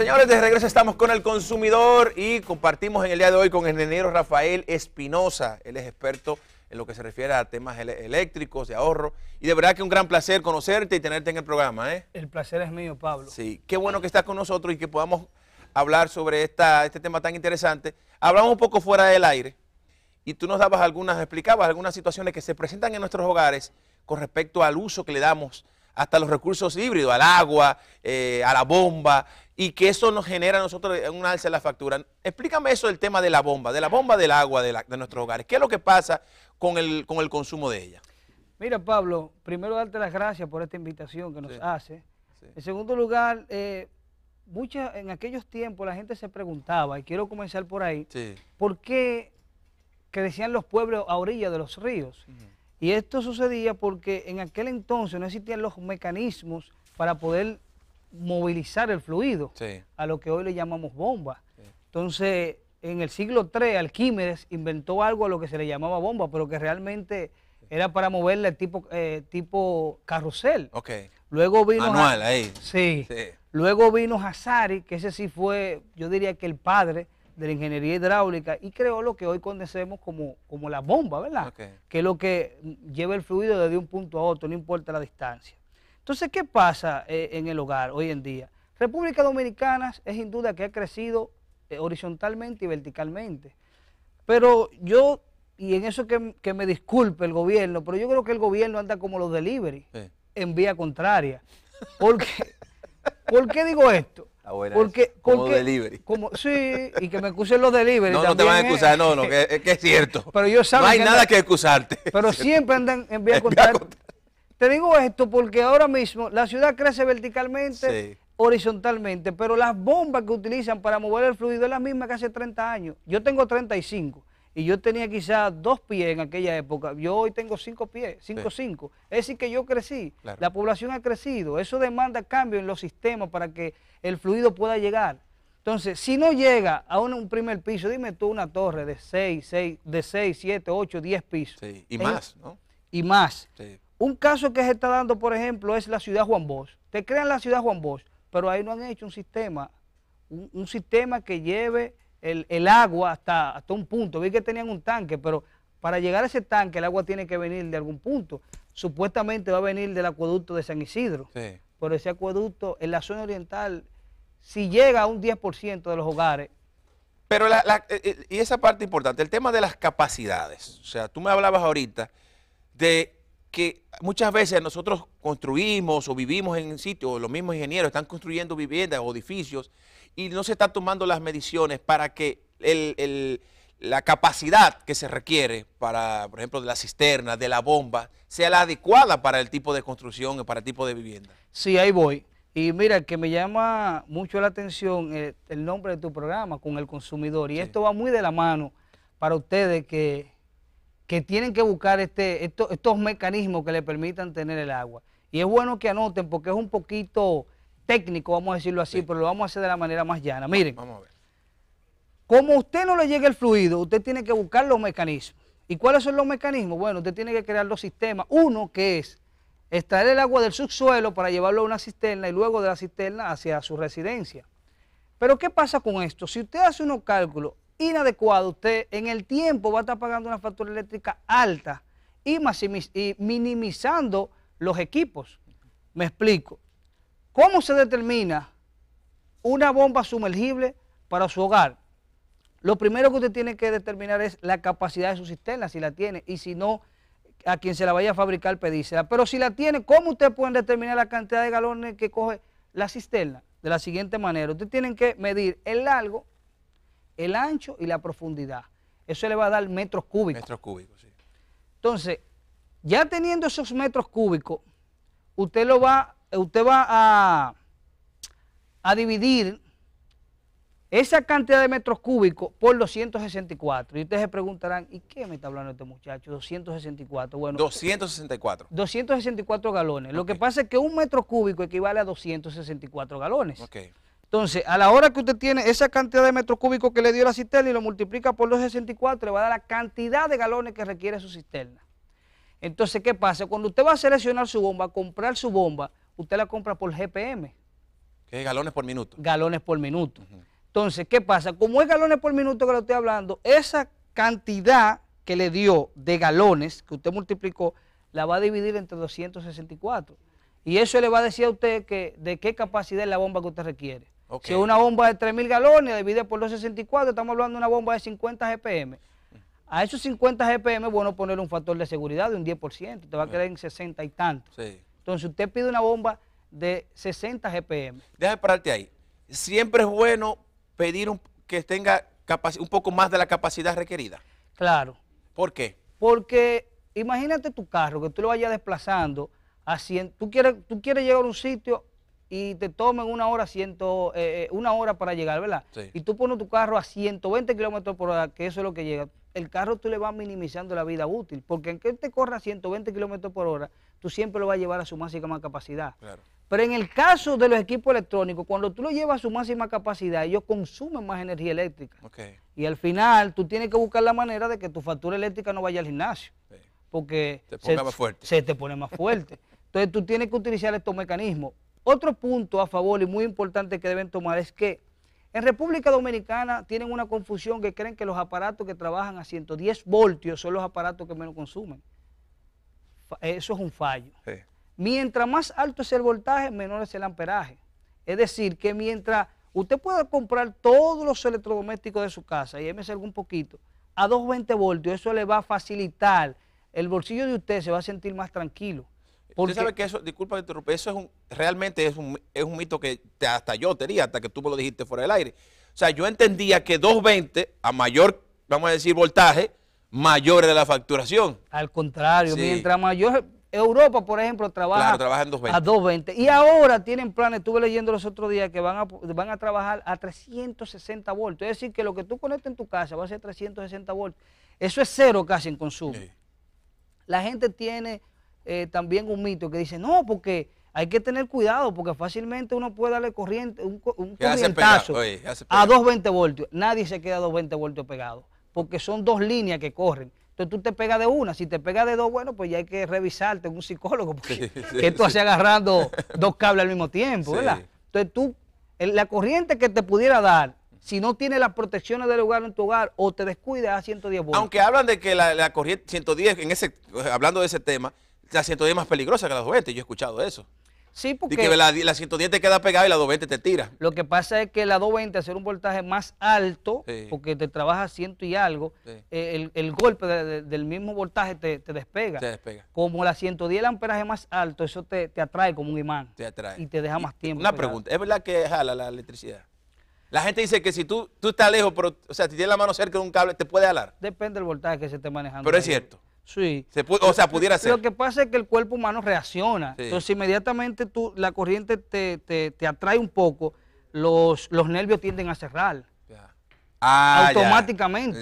Señores, de regreso estamos con el consumidor y compartimos en el día de hoy con el ingeniero Rafael Espinosa. Él es experto en lo que se refiere a temas eléctricos, de ahorro. Y de verdad que un gran placer conocerte y tenerte en el programa. ¿eh? El placer es mío, Pablo. Sí, qué bueno que estás con nosotros y que podamos hablar sobre esta, este tema tan interesante. Hablamos un poco fuera del aire y tú nos dabas algunas, explicabas algunas situaciones que se presentan en nuestros hogares con respecto al uso que le damos hasta los recursos híbridos, al agua, eh, a la bomba, y que eso nos genera a nosotros un alza en la factura. Explícame eso del tema de la bomba, de la bomba del agua de, nuestros hogares. ¿Qué es lo que pasa con el, con el consumo de ella? Mira, Pablo, primero darte las gracias por esta invitación que nos hace. En segundo lugar, eh, en aquellos tiempos la gente se preguntaba, y quiero comenzar por ahí, ¿por qué crecían los pueblos a orilla de los ríos? Y esto sucedía porque en aquel entonces no existían los mecanismos para poder movilizar el fluido, a lo que hoy le llamamos bomba. Entonces, en el siglo III, Alquímedes inventó algo a lo que se le llamaba bomba, pero que realmente era para moverle tipo, eh, tipo carrusel. Luego vino... Manual, ahí. Sí. Luego vino Hazari, que ese sí fue, yo diría que el padre de la ingeniería hidráulica y creó lo que hoy conocemos como, como la bomba, ¿verdad? Que es lo que lleva el fluido desde un punto a otro, no importa la distancia. Entonces, ¿qué pasa eh, en el hogar hoy en día? República Dominicana es sin duda que ha crecido eh, horizontalmente y verticalmente. Pero yo, y en eso que, me disculpe el gobierno, pero yo creo que el gobierno anda como los delivery, en vía contraria. ¿Por qué digo esto? porque, como delivery. Como, sí, y que me excusen los delivery. No, no te van a eh. excusar, no, no, que, es cierto. Pero yo No hay nada que excusarte. Pero siempre andan en vía contraria. Te digo esto porque ahora mismo la ciudad crece verticalmente, horizontalmente, pero las bombas que utilizan para mover el fluido es la misma que hace 30 años. Yo tengo 35 y yo tenía quizás dos pies en aquella época. Yo hoy tengo cinco pies, cinco, cinco. Es decir, que yo crecí, la población ha crecido. Eso demanda cambio en los sistemas para que el fluido pueda llegar. Entonces, si no llega a un, primer piso, dime tú una torre de 6, de 6, 7, 8, 10 pisos. Y más, ¿no? Y más. Sí. Un caso que se está dando, por ejemplo, es la ciudad Juan Bosch. Te crean la ciudad Juan Bosch, pero ahí no han hecho un sistema, un, sistema que lleve el, agua hasta, un punto. Vi que tenían un tanque, pero para llegar a ese tanque el agua tiene que venir de algún punto. Supuestamente va a venir del acueducto de San Isidro, sí. pero ese acueducto en la zona oriental, si llega a un 10% de los hogares, pero la, la, eh, eh, y esa parte importante, el tema de las capacidades. O sea, tú me hablabas ahorita de que muchas veces nosotros construimos o vivimos en un sitio, los mismos ingenieros están construyendo viviendas o edificios y no se están tomando las mediciones para que la capacidad que se requiere para, por ejemplo, de la cisterna, de la bomba, sea la adecuada para el tipo de construcción o para el tipo de vivienda. Sí, ahí voy. Y mira, que me llama mucho la atención el, nombre de tu programa con el consumidor. Y esto va muy de la mano para ustedes que que tienen que buscar este, estos, mecanismos que le permitan tener el agua. Y es bueno que anoten porque es un poquito técnico, vamos a decirlo así, pero lo vamos a hacer de la manera más llana. Miren, vamos a ver. como a usted no le llega el fluido, usted tiene que buscar los mecanismos. ¿Y cuáles son los mecanismos? Bueno, usted tiene que crear los sistemas. Uno que es extraer el agua del subsuelo para llevarlo a una cisterna y luego de la cisterna hacia su residencia. Pero ¿qué pasa con esto? Si usted hace unos cálculos, Inadecuado, usted en el tiempo va a estar pagando una factura eléctrica alta y, minimizando los equipos. Me explico. ¿Cómo se determina una bomba sumergible para su hogar? Lo primero que usted tiene que determinar es la capacidad de su cisterna, si la tiene, y si no, a quien se la vaya a fabricar pedírsela. Pero si la tiene, ¿cómo usted puede determinar la cantidad de galones que coge la cisterna? De la siguiente manera, usted tienen que medir el largo el ancho y la profundidad. Eso le va a dar metros cúbicos. Metros cúbicos, sí. Entonces, ya teniendo esos metros cúbicos, usted lo va, usted va a, a dividir esa cantidad de metros cúbicos por 264. Y ustedes se preguntarán, ¿y qué me está hablando este muchacho? 264. Bueno, 264. 264 galones. Lo que pasa es que un metro cúbico equivale a 264 galones. Okay. Entonces, a la hora que usted tiene esa cantidad de metros cúbicos que le dio la cisterna y lo multiplica por 264, le va a dar la cantidad de galones que requiere su cisterna. Entonces, ¿qué pasa? Cuando usted va a seleccionar su bomba, a comprar su bomba, usted la compra por GPM. ¿Qué es galones por minuto? Galones por minuto. Entonces, ¿qué pasa? Como es galones por minuto que le estoy hablando, esa cantidad que le dio de galones, que usted multiplicó, la va a dividir entre 264. Y eso le va a decir a usted que, de qué capacidad es la bomba que usted requiere. Si una bomba de 3.000 galones, divide por 264, estamos hablando de una bomba de 50 GPM. A esos 50 GPM bueno poner un factor de seguridad de un 10%, te va a quedar en 60 y tanto. Entonces usted pide una bomba de 60 GPM. Déjame pararte ahí. Siempre es bueno pedir que tenga un poco más de la capacidad requerida. Claro. ¿Por qué? Porque imagínate tu carro, que tú lo vayas desplazando, a tú, quieres, tú quieres llegar a un sitio y te tomen una hora, ciento, eh, eh, una hora para llegar, ¿verdad? Y tú pones tu carro a 120 kilómetros por hora, que eso es lo que llega. El carro tú le vas minimizando la vida útil, porque en que te corra a 120 kilómetros por hora, tú siempre lo vas a llevar a su máxima capacidad. Pero en el caso de los equipos electrónicos, cuando tú lo llevas a su máxima capacidad, ellos consumen más energía eléctrica. Y al final tú tienes que buscar la manera de que tu factura eléctrica no vaya al gimnasio, porque se te pone más fuerte. Entonces tú tienes que utilizar estos mecanismos. Otro punto a favor y muy importante que deben tomar es que en República Dominicana tienen una confusión que creen que los aparatos que trabajan a 110 voltios son los aparatos que menos consumen. Eso es un fallo. Mientras más alto es el voltaje, menor es el amperaje. Es decir, que mientras usted pueda comprar todos los electrodomésticos de su casa, y émese algún poquito, a 220 voltios, eso le va a facilitar, el bolsillo de usted se va a sentir más tranquilo. Usted sabe que eso, disculpa que interrumpa, eso es realmente es un, es mito que hasta yo tenía, hasta que tú me lo dijiste fuera del aire. O sea, yo entendía que 220 a mayor, vamos a decir, voltaje, mayor era la facturación. Al contrario, mientras mayor, Europa, por ejemplo, trabaja, en a 220. Y ahora tienen planes, estuve leyendo los otros días, que van a, van a trabajar a 360 voltios. Es decir, que lo que tú conectas en tu casa va a ser 360 voltios. Eso es cero casi en consumo. La gente tiene eh, también un mito que dice, no, porque hay que tener cuidado, porque fácilmente uno puede darle corriente, un, un a 220 voltios. Nadie se queda a 220 voltios pegado, porque son dos líneas que corren. Entonces tú te pegas de una, si te pegas de dos, bueno, pues ya hay que revisarte un psicólogo, porque tú agarrando dos cables al mismo tiempo, ¿verdad? Entonces tú, la corriente que te pudiera dar, si no tiene las protecciones del hogar en tu hogar o te descuidas a 110 voltios. Aunque hablan de que la, la corriente 110, en ese, hablando de ese tema, la 110 es más peligrosa que la 220, yo he escuchado eso. Sí, porque... la, 110 te queda pegada y la 220 te tira. Lo que pasa es que la 220 hacer un voltaje más alto, porque te trabaja ciento y algo, eh, el, golpe del mismo voltaje te, te despega. Te despega. Como la 110 el amperaje más alto, eso te, atrae como un imán. Te atrae. Y te deja más tiempo. Una pregunta, ¿es verdad que jala la electricidad? La gente dice que si tú, tú estás lejos, pero, o sea, si tienes la mano cerca de un cable, te puede jalar. Depende del voltaje que se esté manejando. Pero es cierto. Sí. o sea, pudiera ser. Lo que pasa es que el cuerpo humano reacciona. Entonces, inmediatamente tú, la corriente te, te, atrae un poco, los, los nervios tienden a cerrar. Ah, automáticamente.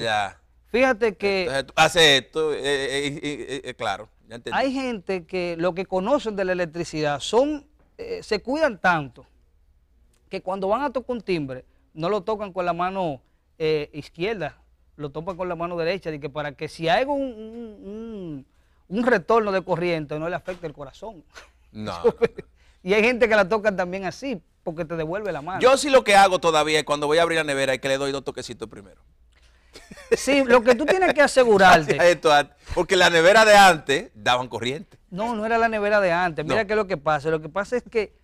Fíjate que. hace esto, eh, eh, eh, claro. hay gente que lo que conocen de la electricidad son. se cuidan tanto que cuando van a tocar un timbre, no lo tocan con la mano izquierda, lo topa con la mano derecha, de que para que si hay un, un, retorno de corriente no le afecte el corazón. No, Y hay gente que la toca también así, porque te devuelve la mano. Yo sí lo que hago todavía es cuando voy a abrir la nevera es que le doy dos toquecitos primero. Sí, lo que tú tienes que asegurarte. porque la nevera de antes daban corriente. No, no era la nevera de antes. Mira qué es lo que pasa. Lo que pasa es que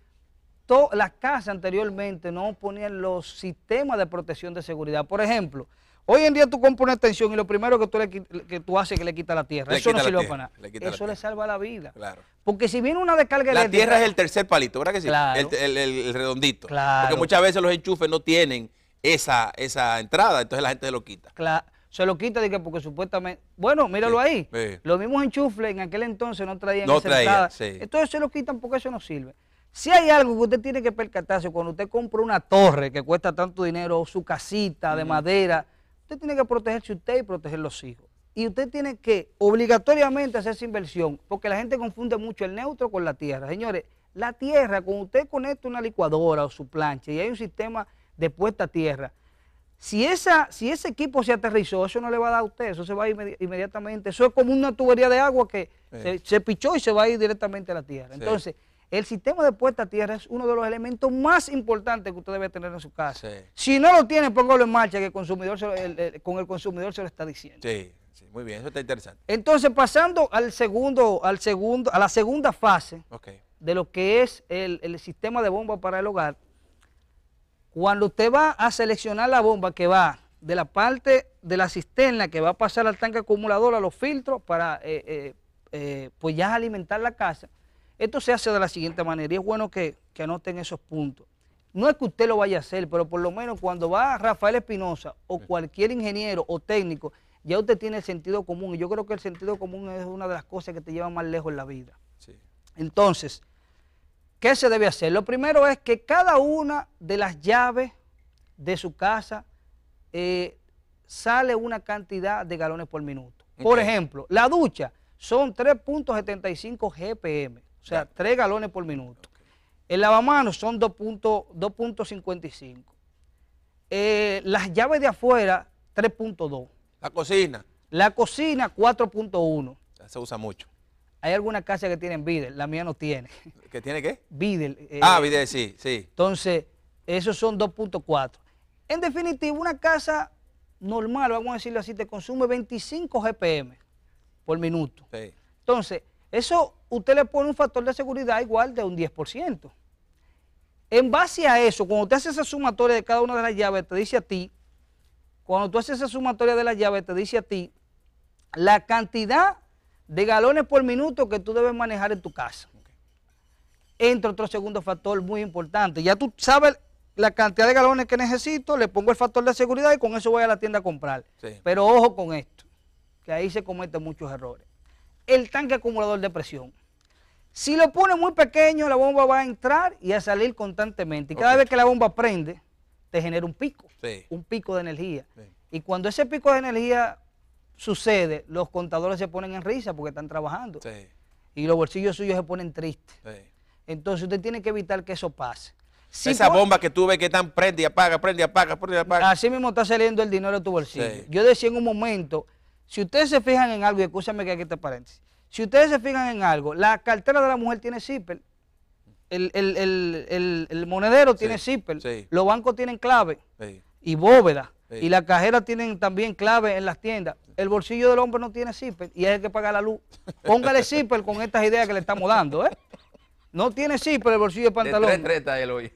las casas anteriormente no ponían los sistemas de protección de seguridad. Por ejemplo, Hoy en día tú compras una extensión y lo primero que tú, que tú haces es que le quita la tierra. eso no sirve para nada. Eso le salva la vida. Claro. Porque si viene una descarga la eléctrica... La tierra es el tercer palito, ¿verdad que sí? Claro. El, redondito. Claro. Porque muchas veces los enchufes no tienen esa, esa entrada, entonces la gente se lo quita. Claro. Se lo quita porque supuestamente... Bueno, míralo ahí. Los mismos enchufes en aquel entonces no traían no esa entrada. Entonces se lo quitan porque eso no sirve. Si hay algo que usted tiene que percatarse, cuando usted compra una torre que cuesta tanto dinero o su casita de madera Usted tiene que protegerse usted y proteger los hijos. Y usted tiene que obligatoriamente hacer esa inversión, porque la gente confunde mucho el neutro con la tierra. Señores, la tierra, cuando usted conecta una licuadora o su plancha y hay un sistema de puesta a tierra, si, esa, si ese equipo se aterrizó, eso no le va a dar a usted, eso se va a ir inmediatamente. Eso es como una tubería de agua que se, pichó y se va a ir directamente a la tierra. Entonces, el sistema de puesta a tierra es uno de los elementos más importantes que usted debe tener en su casa. Si no lo tiene, póngalo en marcha, que el consumidor con el consumidor se lo está diciendo. Sí, sí, muy bien, eso está interesante. Entonces, pasando al segundo, al segundo, a la segunda fase de lo que es el, sistema de bomba para el hogar, cuando usted va a seleccionar la bomba que va de la parte de la cisterna que va a pasar al tanque acumulador, a los filtros, para eh, eh, eh, pues ya alimentar la casa, esto se hace de la siguiente manera y es bueno que, anoten esos puntos. No es que usted lo vaya a hacer, pero por lo menos cuando va Rafael Espinosa o cualquier ingeniero o técnico, ya usted tiene el sentido común. Y yo creo que el sentido común es una de las cosas que te lleva más lejos en la vida. Entonces, ¿qué se debe hacer? Lo primero es que cada una de las llaves de su casa eh, sale una cantidad de galones por minuto. Por ejemplo, la ducha son 3.75 GPM. O sea, 3 galones por minuto. El lavamanos son 2.55. Eh, las llaves de afuera, 3.2. La cocina. La cocina, 4.1. Se usa mucho. Hay algunas casas que tienen Bidel, la mía no tiene. ¿Que tiene qué? Bidel. Eh, ah, Bidel, sí, sí. Entonces, esos son 2.4. En definitiva, una casa normal, vamos a decirlo así, te consume 25 GPM por minuto. Sí. Entonces, eso usted le pone un factor de seguridad igual de un 10%. En base a eso, cuando usted hace esa sumatoria de cada una de las llaves, te dice a ti, cuando tú haces esa sumatoria de las llaves, te dice a ti la cantidad de galones por minuto que tú debes manejar en tu casa. Entra otro segundo factor muy importante. Ya tú sabes la cantidad de galones que necesito, le pongo el factor de seguridad y con eso voy a la tienda a comprar. Pero ojo con esto, que ahí se cometen muchos errores el tanque acumulador de presión. Si lo pone muy pequeño, la bomba va a entrar y a salir constantemente. Y cada vez que la bomba prende, te genera un pico, un pico de energía. Y cuando ese pico de energía sucede, los contadores se ponen en risa porque están trabajando. Y los bolsillos suyos se ponen tristes. Entonces usted tiene que evitar que eso pase. Esa bomba que tú ves que están prende y apaga, prende y apaga, prende y apaga. Así mismo está saliendo el dinero de tu bolsillo. Yo decía en un momento si ustedes se fijan en algo, y escúchame que aquí este paréntesis, si ustedes se fijan en algo, la cartera de la mujer tiene zipper, el, monedero tiene zipper, los bancos tienen clave y bóveda, y las cajeras tienen también clave en las tiendas. El bolsillo del hombre no tiene zipper y hay que pagar la luz. Póngale zipper con estas ideas que le estamos dando, ¿eh? No tiene zipper el bolsillo de pantalón. tres,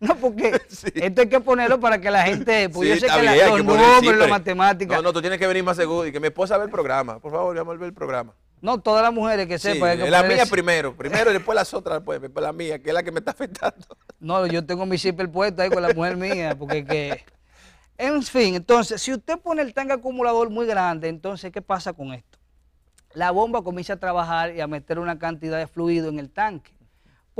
No, porque esto hay que ponerlo para que la gente. porque yo que la, los No, no, tú tienes que venir más seguro. Y que mi esposa ve el programa. Por favor, vamos a ver el programa. No, todas las mujeres que sepan. Sí, la mía primero, primero y después las otras, pues la mía, que es la que me está afectando. No, yo tengo mi zipper puesto ahí con la mujer mía, porque que. En fin, entonces, si usted pone el tanque acumulador muy grande, entonces, ¿qué pasa con esto? La bomba comienza a trabajar y a meter una cantidad de fluido en el tanque.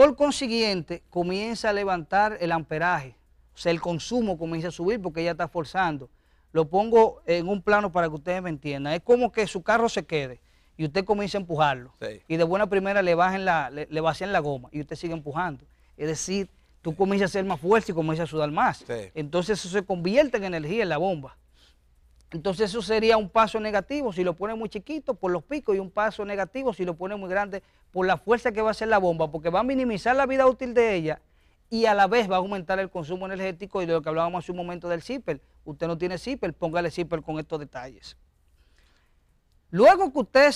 Por consiguiente, comienza a levantar el amperaje, o sea, el consumo comienza a subir porque ella está forzando. Lo pongo en un plano para que ustedes me entiendan. Es como que su carro se quede y usted comienza a empujarlo. Y de buena primera le, bajen la, le, la goma y usted sigue empujando. Es decir, tú comienzas a ser más fuerte y comienzas a sudar más. Entonces eso se convierte en energía en la bomba. Entonces eso sería un paso negativo si lo pone muy chiquito por los picos y un paso negativo si lo pone muy grande por la fuerza que va a hacer la bomba, porque va a minimizar la vida útil de ella y a la vez va a aumentar el consumo energético y lo que hablábamos hace un momento del zipper. Usted no tiene zipper, póngale zipper con estos detalles. Luego que usted,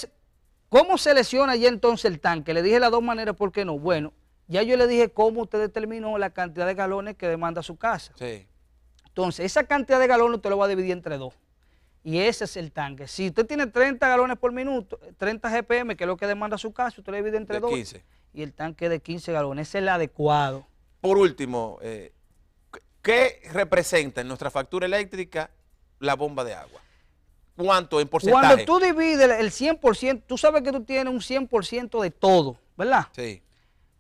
¿cómo selecciona ya entonces el tanque? Le dije las dos maneras, ¿por qué no? Bueno, ya yo le dije cómo usted determinó la cantidad de galones que demanda su casa. Sí. Entonces, esa cantidad de galones usted lo va a dividir entre dos y ese es el tanque. Si usted tiene 30 galones por minuto, 30 GPM, que es lo que demanda su casa, usted divide entre dos. Y el tanque de 15 galones es el adecuado. Por último, eh, ¿qué representa en nuestra factura eléctrica la bomba de agua? ¿Cuánto en porcentaje? Cuando tú divides el 100%, tú sabes que tú tienes un 100% de todo, ¿verdad? Sí.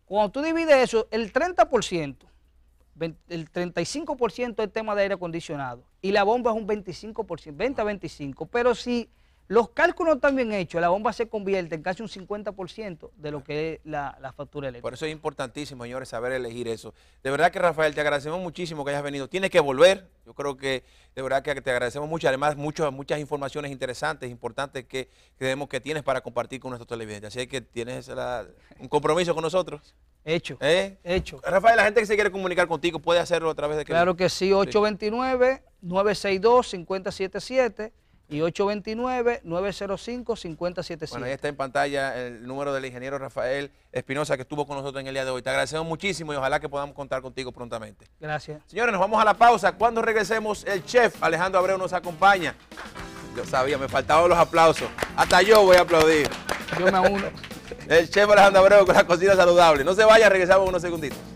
Cuando tú divides eso, el 30% el 35% es tema de aire acondicionado y la bomba es un 25%, 20 25%, pero si los cálculos están bien hechos, la bomba se convierte en casi un 50% de lo ah. que es la, factura eléctrica. Por eso es importantísimo, señores, saber elegir eso. De verdad que, Rafael, te agradecemos muchísimo que hayas venido. Tienes que volver. Yo creo que de verdad que te agradecemos mucho. Además, muchas informaciones interesantes, importantes que creemos que tienes para compartir con nuestros televidentes. Así que tienes un compromiso con nosotros. Hecho. ¿Eh? Hecho. Rafael, la gente que se quiere comunicar contigo puede hacerlo a través de... Claro que, sí, 829 962 577 y 829 905 577 Bueno, ahí está en pantalla el número del ingeniero Rafael Espinosa que estuvo con nosotros en el día de hoy. Te agradecemos muchísimo y ojalá que podamos contar contigo prontamente. Gracias. Señores, nos vamos a la pausa. Cuando regresemos, el chef Alejandro Abreu nos acompaña. Yo sabía, me faltaban los aplausos. Hasta yo voy a aplaudir. Yo me uno. El chef Alejandro Abreu con la cocina saludable. No se vaya, regresamos unos segunditos.